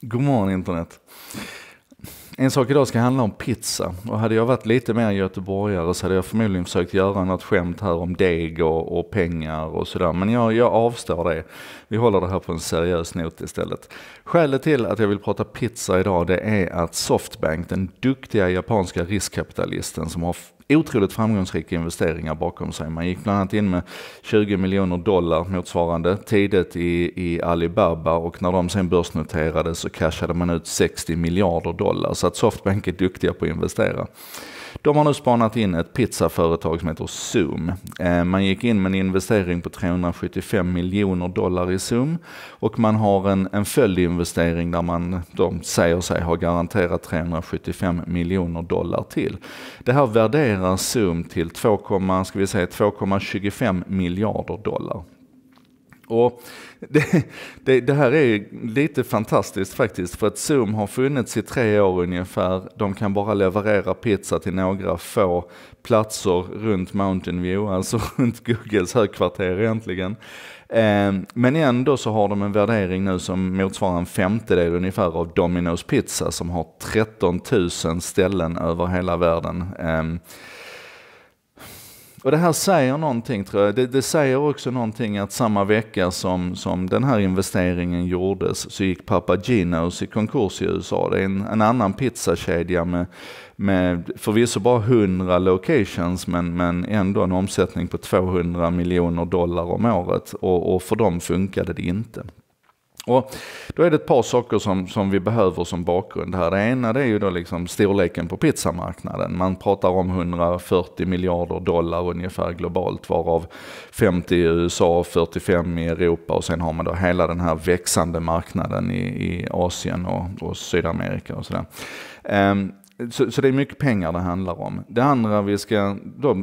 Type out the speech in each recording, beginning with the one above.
God morgon internet. En sak idag ska handla om pizza. Och hade jag varit lite mer göteborgare så hade jag förmodligen försökt göra något skämt här om deg och, och pengar och sådär. Men jag, jag avstår det. Vi håller det här på en seriös not istället. Skälet till att jag vill prata pizza idag det är att Softbank, den duktiga japanska riskkapitalisten som har otroligt framgångsrika investeringar bakom sig. Man gick bland annat in med 20 miljoner dollar motsvarande tidigt i, i Alibaba och när de sen börsnoterades så cashade man ut 60 miljarder dollar. Så att Softbank är duktiga på att investera. De har nu spanat in ett pizzaföretag som heter Zoom. Eh, man gick in med en investering på 375 miljoner dollar i Zoom och man har en, en följdinvestering där man de säger sig ha garanterat 375 miljoner dollar till. Det här värderar Zoom till 2,25 miljarder dollar. Och det, det, det, här är lite fantastiskt faktiskt, för att Zoom har funnits i tre år ungefär. De kan bara leverera pizza till några få platser runt Mountain View, alltså runt Googles högkvarter egentligen. Ehm, men ändå så har de en värdering nu som motsvarar en femtedel ungefär av Domino's Pizza som har 13 000 ställen över hela världen. Ehm, och det här säger någonting tror jag. Det, det, säger också någonting att samma vecka som, som den här investeringen gjordes så gick Ginos i konkurs i USA. Det är en, en annan pizzakedja med, med förvisso bara 100 locations men, men ändå en omsättning på 200 miljoner dollar om året. Och, och för dem funkade det inte. Och då är det ett par saker som, som vi behöver som bakgrund här. Det ena det är ju då liksom storleken på pizzamarknaden. Man pratar om 140 miljarder dollar ungefär globalt, varav 50 i USA, 45 i Europa och sen har man då hela den här växande marknaden i, i Asien och, och Sydamerika och sådär. Um, så, så, det är mycket pengar det handlar om. Det andra vi ska då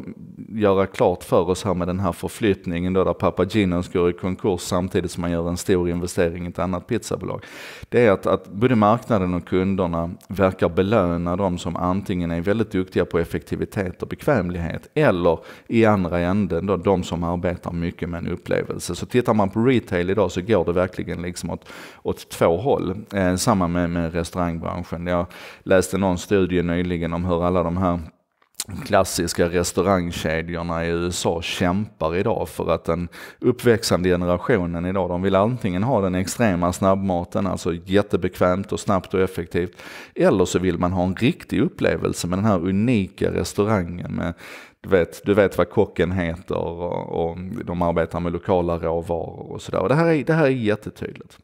göra klart för oss här med den här förflyttningen då där Papaginos går i konkurs samtidigt som man gör en stor investering i ett annat pizzabolag. Det är att, att både marknaden och kunderna verkar belöna de som antingen är väldigt duktiga på effektivitet och bekvämlighet eller i andra änden då de som arbetar mycket med en upplevelse. Så tittar man på retail idag så går det verkligen liksom åt, åt två håll. Eh, samma med, med restaurangbranschen. Jag läste någon studie studie nyligen om hur alla de här klassiska restaurangkedjorna i USA kämpar idag för att den uppväxande generationen idag, de vill antingen ha den extrema snabbmaten, alltså jättebekvämt och snabbt och effektivt, eller så vill man ha en riktig upplevelse med den här unika restaurangen med du vet, du vet vad kocken heter och, och de arbetar med lokala råvaror och sådär. Det, det här är jättetydligt.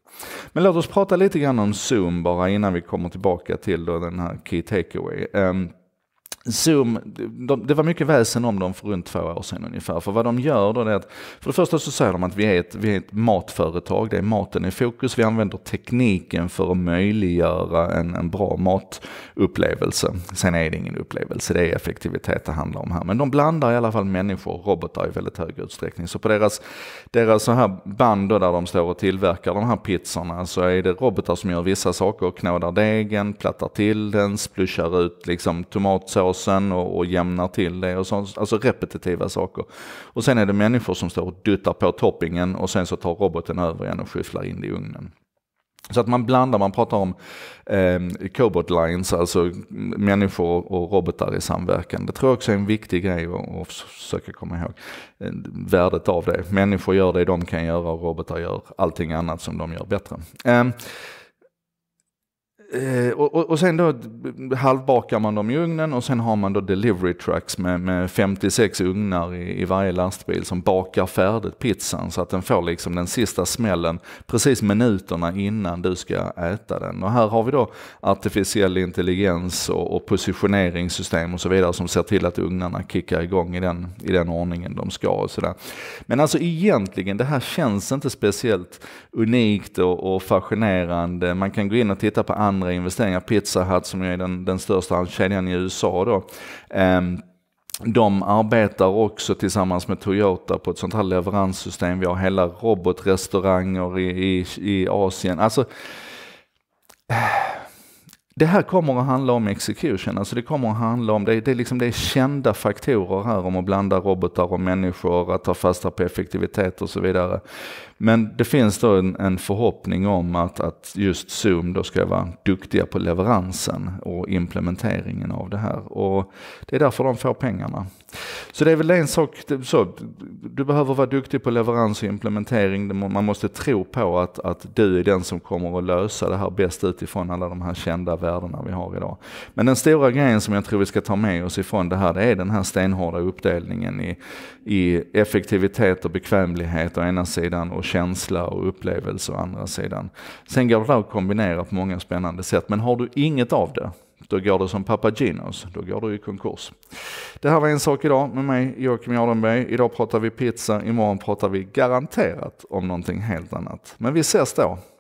Men låt oss prata lite grann om Zoom bara innan vi kommer tillbaka till då den här Key Takeaway. Um, Zoom, de, det var mycket väsen om dem för runt två år sedan ungefär. För vad de gör då är att, för det första så säger de att vi är ett, vi är ett matföretag, det är maten i fokus. Vi använder tekniken för att möjliggöra en, en bra matupplevelse. Sen är det ingen upplevelse, det är effektivitet det handlar om här. Men de blandar i alla fall människor och robotar i väldigt hög utsträckning. Så på deras, deras så här band då, där de står och tillverkar de här pizzorna så är det robotar som gör vissa saker, knådar degen, plattar till den, splushar ut liksom tomatsås basen och, och jämnar till det och sånt. Alltså repetitiva saker. Och sen är det människor som står och duttar på toppingen och sen så tar roboten över igen och skyfflar in det i ugnen. Så att man blandar, man pratar om eh, cobot lines, alltså människor och robotar i samverkan. Det tror jag också är en viktig grej att, att försöka komma ihåg. Eh, värdet av det. Människor gör det de kan göra och robotar gör allting annat som de gör bättre. Eh, Eh, och, och sen då halvbakar man dem i ugnen och sen har man då delivery trucks med, med 56 ugnar i, i, varje lastbil som bakar färdigt pizzan så att den får liksom den sista smällen precis minuterna innan du ska äta den. Och här har vi då artificiell intelligens och, och positioneringssystem och så vidare som ser till att ugnarna kickar igång i den, i den ordningen de ska och sådär. Men alltså egentligen, det här känns inte speciellt unikt och, och fascinerande. Man kan gå in och titta på andra andra investeringar. Pizza Hut som är den, den största kedjan i USA då. Ehm, de arbetar också tillsammans med Toyota på ett sånt här leveranssystem. Vi har hela robotrestauranger i, i, i Asien. Alltså, det här kommer att handla om execution, alltså det kommer att handla om, det, det, liksom, det är kända faktorer här om att blanda robotar och människor, att ta fasta på effektivitet och så vidare. Men det finns då en, en förhoppning om att, att just Zoom då ska vara duktiga på leveransen och implementeringen av det här. Och det är därför de får pengarna. Så det är väl en sak, så, du behöver vara duktig på leverans och implementering. Man måste tro på att, att du är den som kommer att lösa det här bäst utifrån alla de här kända värdena värdena vi har idag. Men den stora grejen som jag tror vi ska ta med oss ifrån det här, det är den här stenhårda uppdelningen i, i effektivitet och bekvämlighet å ena sidan och känsla och upplevelse å andra sidan. Sen går det att kombinera på många spännande sätt, men har du inget av det, då går du som Papaginos, då går du i konkurs. Det här var en sak idag med mig, Joakim Jardenberg. Idag pratar vi pizza, imorgon pratar vi garanterat om någonting helt annat. Men vi ses då.